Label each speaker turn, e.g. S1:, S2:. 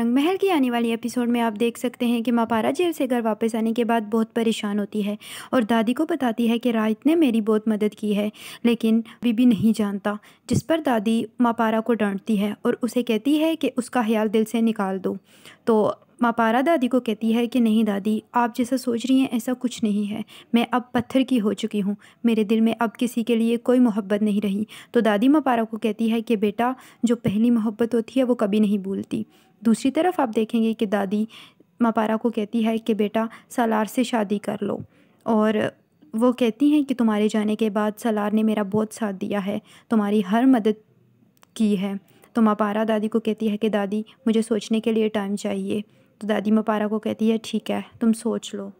S1: रंग महल की आने वाली एपिसोड में आप देख सकते हैं कि माँ पारा जेल से घर वापस आने के बाद बहुत परेशान होती है और दादी को बताती है कि राहित ने मेरी बहुत मदद की है लेकिन बीबी नहीं जानता जिस पर दादी माँ पारा को डांटती है और उसे कहती है कि उसका ख्याल दिल से निकाल दो तो मापारा दादी को कहती है कि नहीं दादी आप जैसा सोच रही हैं ऐसा कुछ नहीं है मैं अब पत्थर की हो चुकी हूँ मेरे दिल में अब किसी के लिए कोई मोहब्बत नहीं रही तो दादी मापारा को कहती है कि बेटा जो पहली मोहब्बत होती है वो कभी नहीं भूलती दूसरी तरफ आप देखेंगे कि दादी मापारा को कहती है कि बेटा सलार से शादी कर लो और वो कहती हैं कि तुम्हारे जाने के बाद सलार ने मेरा बहुत साथ दिया है तुम्हारी हर मदद की है तो मापारा दादी को कहती है कि दादी मुझे सोचने के लिए टाइम चाहिए तो दादी मपारा को कहती है ठीक है तुम सोच लो